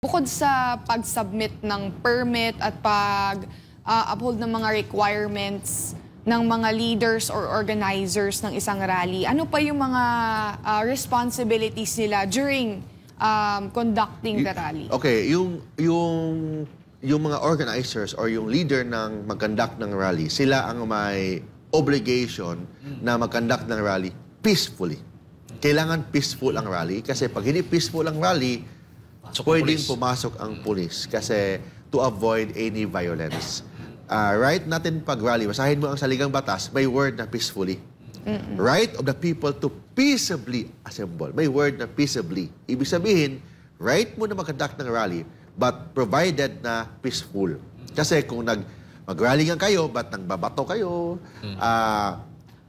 Bukod sa pag-submit ng permit at pag-uphold ah, uh, ng mga requirements ng mga leaders or organizers ng isang rally, ano pa yung mga uh, responsibilities nila during um, conducting the rally? Okay, yung, yung, yung mga organizers or yung leader ng mag-conduct ng rally, sila ang may obligation hmm. na mag-conduct ng rally peacefully. Kailangan peaceful ang rally kasi pag hindi peaceful ang rally, pumasok pwedeng pumasok ang mm. pulis kasi to avoid any violence. Uh, right natin pag-rally, basahin mo ang saligang batas, may word na peacefully. Right of the people to peaceably assemble. May word na peaceably. Ibig sabihin, right mo na mag-conduct ng rally, but provided na peaceful. Kasi kung nag mag-rally nga kayo, ba't nagbabato kayo, mm. ah, uh,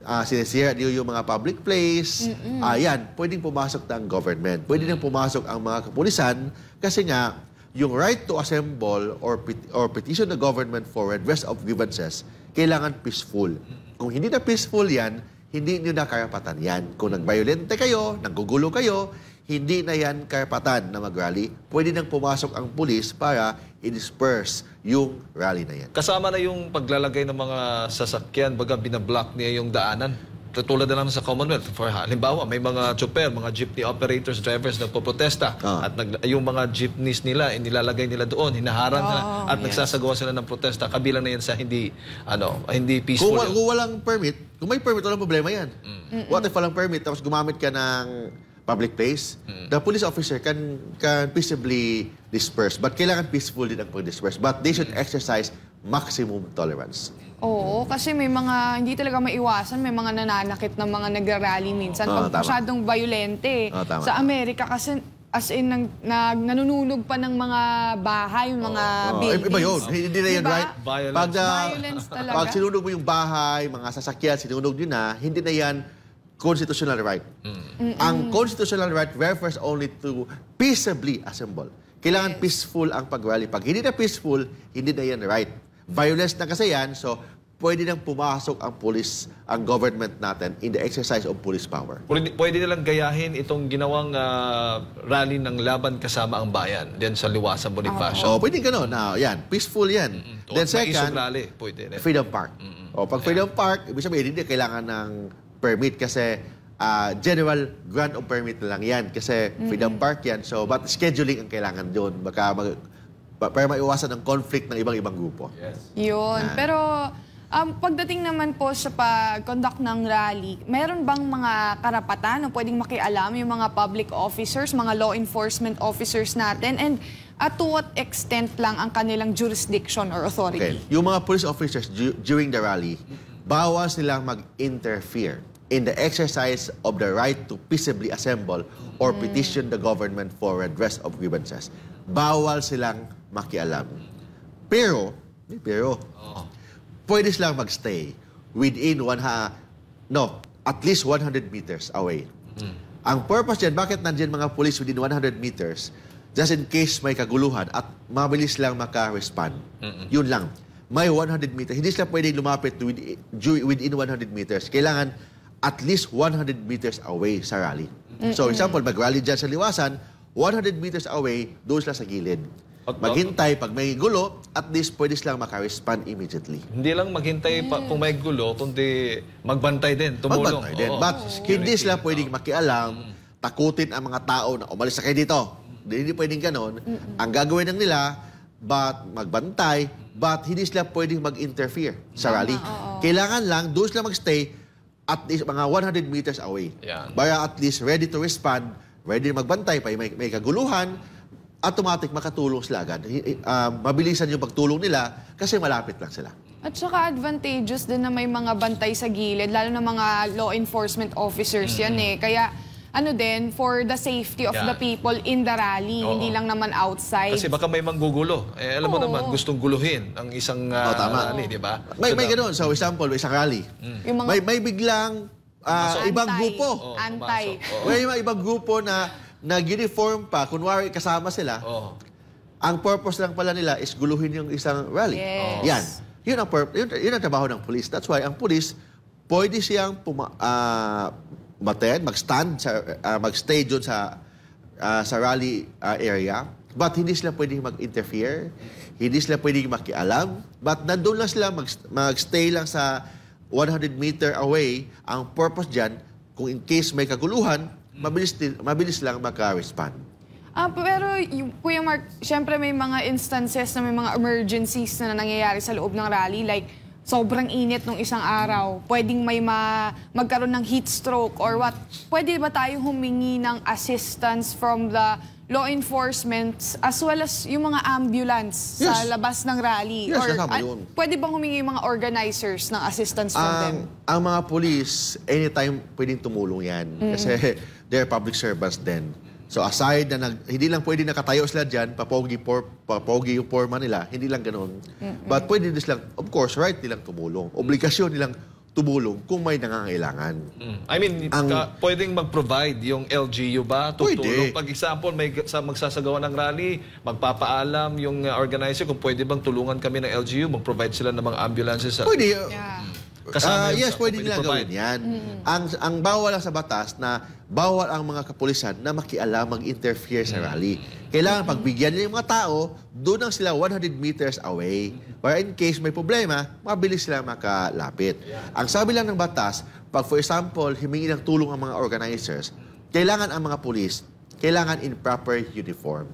uh, ah, sinisira niyo yung mga public place, ayan, uh, yan, pwedeng pumasok ng government. Pwede nang pumasok ang mga kapulisan kasi nga, yung right to assemble or, pet or petition the government for redress of grievances, kailangan peaceful. Kung hindi na peaceful yan, hindi nyo na karapatan yan. Kung nagbayolente kayo, nanggugulo kayo, hindi na yan karapatan na mag-rally. Pwede nang pumasok ang pulis para i-disperse yung rally na yan. Kasama na yung paglalagay ng mga sasakyan, baga binablock niya yung daanan. Tulad na lang sa Commonwealth. For halimbawa, may mga chopper, mga jeepney operators, drivers na poprotesta. Ah. At nag, yung mga jeepneys nila, inilalagay nila doon, hinaharang oh, nila. At yes. nagsasagawa sila ng protesta. Kabilang na yan sa hindi, ano, hindi peaceful. Kung, wa- kung walang permit, kung may permit, walang problema yan. Mm. What if walang permit, tapos gumamit ka ng public place, mm. the police officer can can peaceably disperse. But kailangan peaceful din ang pag-disperse. But they should mm. exercise maximum tolerance. Oo, kasi may mga, hindi talaga maiwasan, may mga nananakit na mga nagra-rally minsan. Oo, ah, Pag tama. masyadong violente. Oo, ah, tama. Sa Amerika kasi, as in, nang, nag, nanununog pa ng mga bahay, yung mga Oo, buildings. iba yun. Hindi na yun diba? right. Ah, Violence. Pag, na, Violence talaga. pag sinunog mo yung bahay, mga sasakyan, sinunog yun na, hindi na yan constitutional right. Ang constitutional right refers only to peaceably assemble. Kailangan peaceful ang pag-rally. Pag hindi na peaceful, hindi na yan right. Violence na kasi yan, so pwede nang pumasok ang police, ang government natin in the exercise of police power. Pwede, pwede nilang gayahin itong ginawang uh, rally ng laban kasama ang bayan diyan sa Liwasa Bonifacio. Oh, oh pwede ganun. Now, yan, peaceful yan. Mm-hmm. Then second, rally, pwede. Rin. Freedom Park. Mm-hmm. Oh, pag Freedom yeah. Park, ibig sabihin, hindi kailangan ng permit kasi uh, general grant of permit lang yan kasi mm-hmm. Freedom Park yan. So, but scheduling ang kailangan doon. Baka mag- para maiwasan ang conflict ng ibang ibang grupo. Yes. Yun. Ah. Pero um, pagdating naman po sa pag-conduct ng rally, meron bang mga karapatan o pwedeng makialam yung mga public officers, mga law enforcement officers natin? And at to what extent lang ang kanilang jurisdiction or authority? Okay. Yung mga police officers during the rally, bawal silang mag-interfere in the exercise of the right to peaceably assemble or mm. petition the government for redress of grievances. Bawal silang makialam. Pero, may eh, pero, oh. pwede silang magstay within one ha, no, at least 100 meters away. Mm. Ang purpose dyan, bakit nandiyan mga police within 100 meters? Just in case may kaguluhan at mabilis lang maka-respond. Mm-mm. Yun lang. May 100 meters. Hindi sila pwede lumapit within, within 100 meters. Kailangan at least 100 meters away sa rally. Mm-mm. So, example, mag-rally dyan sa liwasan, 100 meters away, doon sila sa gilid maghintay pag may gulo, at least pwede silang makarespond immediately. Hindi lang maghintay pa, kung may gulo, kundi magbantay din, tumulong. Magbantay din. Oo, But sa hindi sila pwedeng makialam, mm. takutin ang mga tao na umalis sa kayo dito. Hindi, pwedeng ganon. Ang gagawin ng nila, but magbantay, but hindi sila pwedeng mag-interfere sa rally. Kailangan lang, doon sila magstay at least mga 100 meters away. Yan. Para at least ready to respond, ready magbantay, pa may, may kaguluhan, automatic makatulong sila agad. Uh, mabilisan yung pagtulong nila kasi malapit lang sila. At saka advantageous din na may mga bantay sa gilid, lalo na mga law enforcement officers yan eh. Kaya ano din, for the safety of yeah. the people in the rally, Oo. hindi lang naman outside. Kasi baka may manggugulo. Eh, alam Oo. mo naman, gustong guluhin ang isang... Uh, Oo, ah, tama. Ano eh, di ba? May, so, may ganun. So, example, isang rally. Mm. mga... may, may biglang uh, ah, Maso, ibang grupo. Oh, anti. May ibang grupo na nag-uniform pa, kunwari kasama sila, Oh. ang purpose lang pala nila is guluhin yung isang rally. Yes. Yan. Yun ang, pur- yun, yun ang trabaho ng police. That's why ang police, pwede siyang puma- ah, umattend, mag-stand, sa, ah, mag-stay dun sa, ah, sa rally ah, area. But hindi sila pwedeng mag-interfere. Hindi sila pwedeng makialam. But nandun lang sila, mag- mag-stay lang sa 100 meter away. Ang purpose dyan, kung in case may kaguluhan, mabilis, mabilis lang maka-respond. Ah, pero y- Kuya Mark, syempre may mga instances na may mga emergencies na nangyayari sa loob ng rally. Like, sobrang init nung isang araw. Pwedeng may ma- magkaroon ng heat stroke or what. Pwede ba tayo humingi ng assistance from the law enforcement as well as yung mga ambulance sa labas ng rally? Yes, kasama yun. pwede bang humingi yung mga organizers ng assistance from them? Ang, mga police, anytime pwedeng tumulong yan. Mm. Kasi they're public servants then. So aside na nag, hindi lang pwede nakatayo sila dyan, papogi, por, papogi yung forma nila, hindi lang ganun. Mm-mm. But pwede din silang, of course, right nilang tumulong. Obligasyon nilang tumulong kung may nangangailangan. Mm. I mean, ang, ka, pwedeng mag-provide yung LGU ba? Tutulong. Pwede. Pag example, may sa magsasagawa ng rally, magpapaalam yung uh, organizer kung pwede bang tulungan kami ng LGU, mag-provide sila ng mga ambulances. Sa... Pwede. Yeah. Kasama uh, yes, pwede nilang gawin yan. hmm Ang, ang bawal lang sa batas na bawal ang mga kapulisan na makialam, mag-interfere sa rally. Mm-hmm. Kailangan mm-hmm. pagbigyan nila yung mga tao, doon lang sila 100 meters away. Mm-hmm. Para in case may problema, mabilis sila makalapit. Ang sabi lang ng batas, pag for example, humingi ng tulong ang mga organizers, kailangan ang mga pulis, kailangan in proper uniform.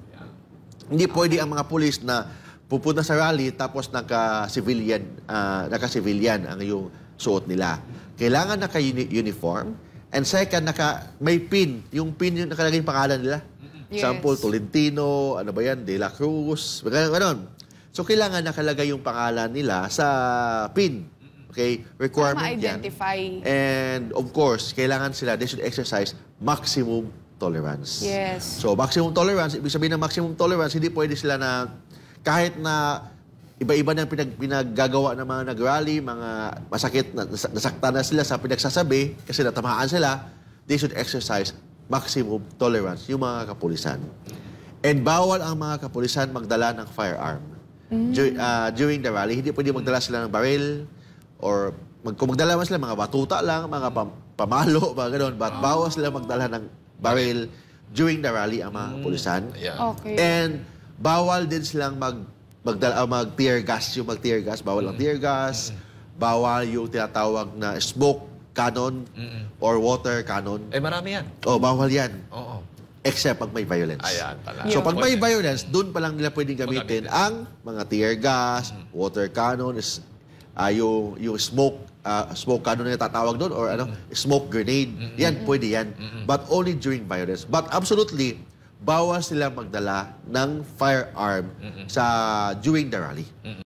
Hindi pwede ang mga pulis na pupunta sa rally tapos naka-civilian uh, ah, naka-civilian ang iyong suot nila. Kailangan naka-uniform. And second, naka, may pin. Yung pin yung nakalagay yung pangalan nila. Yes. Sample, Tolentino, ano ba yan, De La Cruz, ganun. So, kailangan nakalagay yung pangalan nila sa pin. Okay? Requirement yan. And of course, kailangan sila, they should exercise maximum tolerance. Yes. So, maximum tolerance, ibig sabihin ng maximum tolerance, hindi pwede sila na kahit na iba-iba na pinag, pinaggagawa ng mga nag-rally, mga masakit, na, nasaktan na sila sa pinagsasabi kasi natamaan sila, they should exercise maximum tolerance yung mga kapulisan. And bawal ang mga kapulisan magdala ng firearm. Mm. Dur- uh, ah, during the rally, hindi pwede magdala sila ng baril or mag- kung magdala man sila, mga batuta lang, mga pam- pamalo, mga ganun. But bawal sila magdala ng baril during the rally ang mga mm. kapulisan. Yeah. Okay. And bawal din silang mag magdala, ah, mag-tear gas, yung mag-tear gas, bawal ang mm. tear gas, mm. bawal yung tinatawag na smoke cannon or water cannon. Eh, marami yan. Oh, bawal yan. Oo. Except pag may violence. Ayan pala. So pag may violence, doon pa lang nila pwedeng gamitin ang mga tear gas, mm. water cannon, is, ah, yung, yung smoke ah, smoke cannon na tatawag doon or ano, smoke grenade. Yan, pwede yan. But only during violence. But absolutely, bawal sila magdala ng firearm Mm-mm. sa during the rally. Mm-mm.